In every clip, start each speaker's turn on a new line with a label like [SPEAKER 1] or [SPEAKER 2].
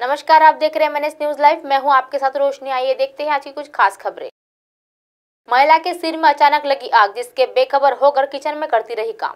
[SPEAKER 1] नमस्कार आप देख रहे हैं मैंने न्यूज लाइव मैं हूं आपके साथ रोशनी आइए देखते हैं आज की कुछ खास खबरें महिला के सिर में अचानक लगी आग जिसके बेखबर होकर किचन में करती रही काम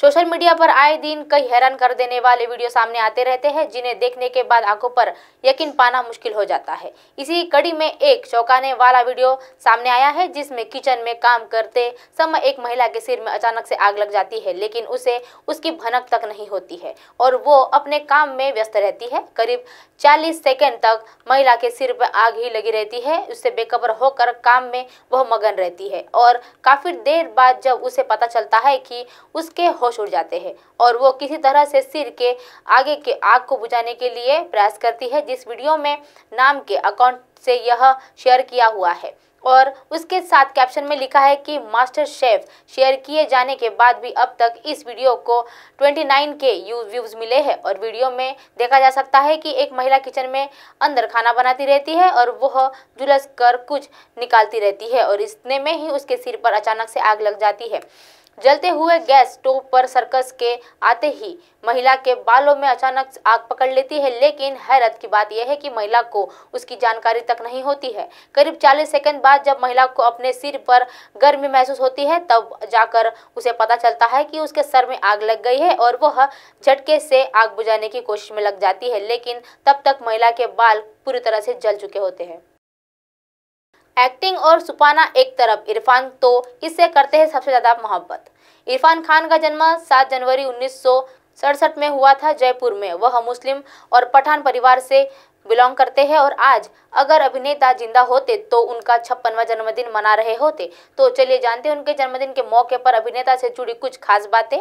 [SPEAKER 1] सोशल मीडिया पर आए दिन कई हैरान कर देने वाले वीडियो सामने आते रहते हैं जिन्हें देखने के बाद आंखों पर यकीन पाना मुश्किल हो जाता है इसी कड़ी में एक चौंकाने वाला वीडियो सामने आया है जिसमें किचन में काम करते समय एक महिला के सिर में अचानक से आग लग जाती है लेकिन उसे उसकी भनक तक नहीं होती है और वो अपने काम में व्यस्त रहती है करीब चालीस सेकेंड तक महिला के सिर पर आग ही लगी रहती है उससे बेखबर होकर काम में वह मगन रहती है और काफी देर बाद जब उसे पता चलता है कि उसके होश उड़ जाते हैं और वो किसी तरह से सिर के आगे के आग को बुझाने के लिए प्रयास करती है जिस वीडियो में नाम के अकाउंट से यह शेयर किया हुआ है और उसके साथ कैप्शन में लिखा है कि मास्टर शेफ शेयर किए जाने के बाद भी अब तक इस वीडियो को 29 के व्यूज़ मिले हैं और वीडियो में देखा जा सकता है कि एक महिला किचन में अंदर खाना बनाती रहती है और वह झुलस कर कुछ निकालती रहती है और इतने में ही उसके सिर पर अचानक से आग लग जाती है जलते हुए गैस स्टोव पर सर्कस के आते ही महिला के बालों में अचानक आग पकड़ लेती है लेकिन हैरत की बात यह है कि महिला को उसकी जानकारी तक नहीं होती है करीब 40 सेकंड बाद जब महिला को अपने सिर पर गर्मी महसूस होती है तब जाकर उसे पता चलता है कि उसके सर में आग लग गई है और वह झटके से आग बुझाने की कोशिश में लग जाती है लेकिन तब तक महिला के बाल पूरी तरह से जल चुके होते हैं एक्टिंग और सुपाना एक तरफ इरफान तो इससे करते हैं सबसे ज़्यादा मोहब्बत इरफान खान का जन्म 7 जनवरी उन्नीस सड़सठ में हुआ था जयपुर में वह मुस्लिम और पठान परिवार से बिलोंग करते हैं और आज अगर अभिनेता जिंदा होते तो उनका छप्पनवा जन्मदिन मना रहे होते तो चलिए जानते हैं उनके जन्मदिन के मौके पर अभिनेता से जुड़ी कुछ खास बातें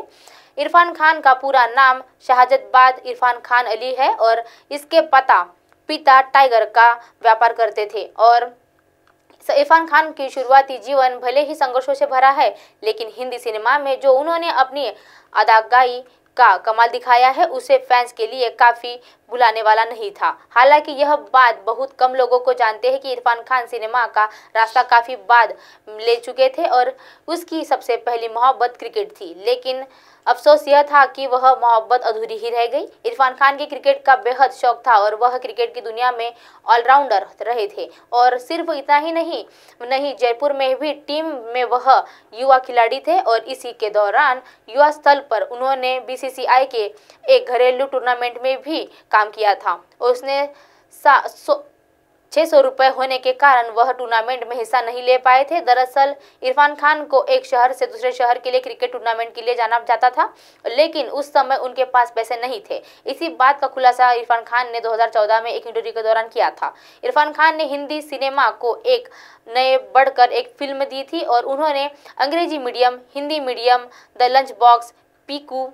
[SPEAKER 1] इरफान खान का पूरा नाम शहाजतबाद इरफान खान अली है और इसके पता पिता टाइगर का व्यापार करते थे और इरफान खान की शुरुआती जीवन भले ही संघर्षों से भरा है लेकिन हिंदी सिनेमा में जो उन्होंने अपनी अदागाई का कमाल दिखाया है उसे फैंस के लिए काफ़ी बुलाने वाला नहीं था हालांकि यह बात बहुत कम लोगों को जानते हैं कि इरफान खान सिनेमा का रास्ता काफ़ी बाद ले चुके थे और उसकी सबसे पहली मोहब्बत क्रिकेट थी लेकिन अफसोस यह था कि वह मोहब्बत अधूरी ही रह गई इरफान खान के क्रिकेट का बेहद शौक था और वह क्रिकेट की दुनिया में ऑलराउंडर रहे थे और सिर्फ इतना ही नहीं नहीं जयपुर में भी टीम में वह युवा खिलाड़ी थे और इसी के दौरान युवा स्थल पर उन्होंने बीसी बीसीसीआई के एक घरेलू टूर्नामेंट में भी काम किया था उसने छः सौ रुपये होने के कारण वह टूर्नामेंट में हिस्सा नहीं ले पाए थे दरअसल इरफान खान को एक शहर से दूसरे शहर के लिए क्रिकेट टूर्नामेंट के लिए जाना जाता था लेकिन उस समय उनके पास पैसे नहीं थे इसी बात का खुलासा इरफान खान ने 2014 में एक इंटरव्यू के दौरान किया था इरफान खान ने हिंदी सिनेमा को एक नए बढ़कर एक फिल्म दी थी और उन्होंने Angrezi medium Hindi medium the lunch box Piku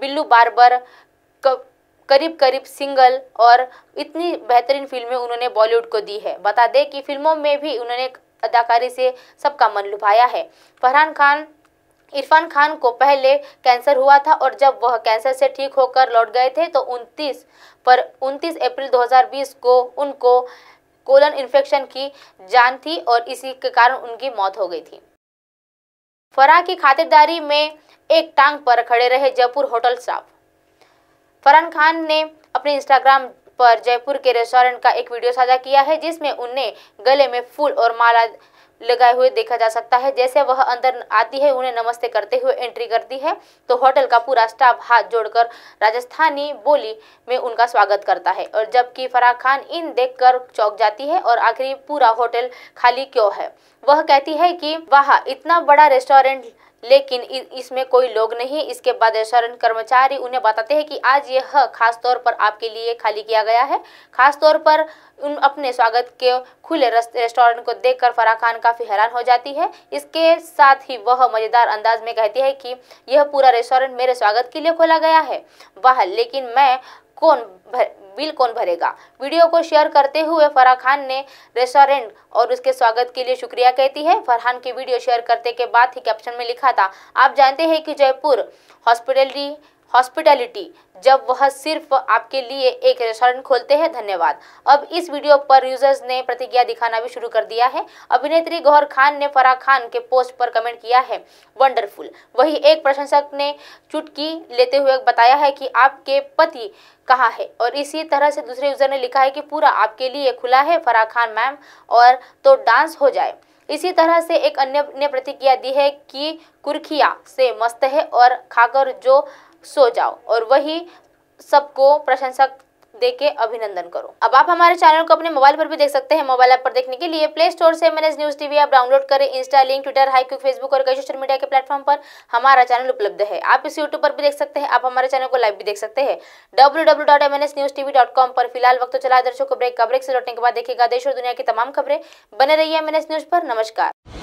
[SPEAKER 1] Billu barber करीब करीब सिंगल और इतनी बेहतरीन फिल्में उन्होंने बॉलीवुड को दी है बता दें कि फिल्मों में भी उन्होंने अदाकारी से सबका मन लुभाया है फरहान खान इरफान खान को पहले कैंसर हुआ था और जब वह कैंसर से ठीक होकर लौट गए थे तो 29 पर 29 अप्रैल 2020 को उनको कोलन इन्फेक्शन की जान थी और इसी के कारण उनकी मौत हो गई थी फरहान की खातिरदारी में एक टांग पर खड़े रहे जयपुर होटल स्टाफ फरहान खान ने अपने इंस्टाग्राम पर जयपुर के रेस्टोरेंट का एक वीडियो साझा किया है जिसमें उन्हें गले में फूल और माला लगाए हुए देखा जा सकता है जैसे वह अंदर आती है उन्हें नमस्ते करते हुए एंट्री करती है तो होटल का पूरा स्टाफ हाथ जोड़कर राजस्थानी बोली में उनका स्वागत करता है और जबकि फराह खान इन देख चौंक जाती है और आखिरी पूरा होटल खाली क्यों है वह कहती है कि वहा इतना बड़ा रेस्टोरेंट लेकिन इसमें कोई लोग नहीं इसके बाद शरण कर्मचारी उन्हें बताते हैं कि आज यह खास तौर पर आपके लिए खाली किया गया है खास तौर पर उन अपने स्वागत के खुले रेस्टोरेंट को देखकर फराह खान काफ़ी हैरान हो जाती है इसके साथ ही वह मज़ेदार अंदाज में कहती है कि यह पूरा रेस्टोरेंट मेरे स्वागत के लिए खोला गया है वह लेकिन मैं कौन बिल कौन भरेगा वीडियो को शेयर करते हुए फराह खान ने रेस्टोरेंट और उसके स्वागत के लिए शुक्रिया कहती है फरहान की वीडियो शेयर करते के बाद ही कैप्शन में लिखा था आप जानते हैं कि जयपुर हॉस्पिटलिटी हॉस्पिटैलिटी जब वह सिर्फ आपके लिए एक रेस्टोरेंट खोलते हैं धन्यवाद अब इस वीडियो पर यूजर्स ने प्रतिक्रिया दिखाना भी शुरू कर दिया है अभिनेत्री गौहर खान ने फराह खान के पोस्ट पर कमेंट किया है वंडरफुल वही एक प्रशंसक ने चुटकी लेते हुए बताया है कि आपके पति कहाँ है और इसी तरह से दूसरे यूजर ने लिखा है कि पूरा आपके लिए खुला है फराह खान मैम और तो डांस हो जाए इसी तरह से एक अन्य ने प्रतिक्रिया दी है कि कुर्खिया से मस्त है और खाकर जो सो जाओ और वही सबको प्रशंसा देके अभिनंदन करो अब आप हमारे चैनल को अपने मोबाइल पर भी देख सकते हैं मोबाइल ऐप पर देखने के लिए प्ले स्टोर से मैंने न्यूज टीवी आप डाउनलोड करें इंस्टा लिंक ट्विटर हाईक्यू फेसबुक और कई सोशल मीडिया के प्लेटफॉर्म पर हमारा चैनल उपलब्ध है आप इस यूट्यूब पर भी देख सकते हैं आप हमारे चैनल को लाइव भी देख सकते हैं डब्ल्यू पर फिलहाल वक्त तो चला दर्शकों को ब्रेक का ब्रेक से लौटने के बाद देखेगा देश और दुनिया की तमाम खबरें बने रही है न्यूज पर नमस्कार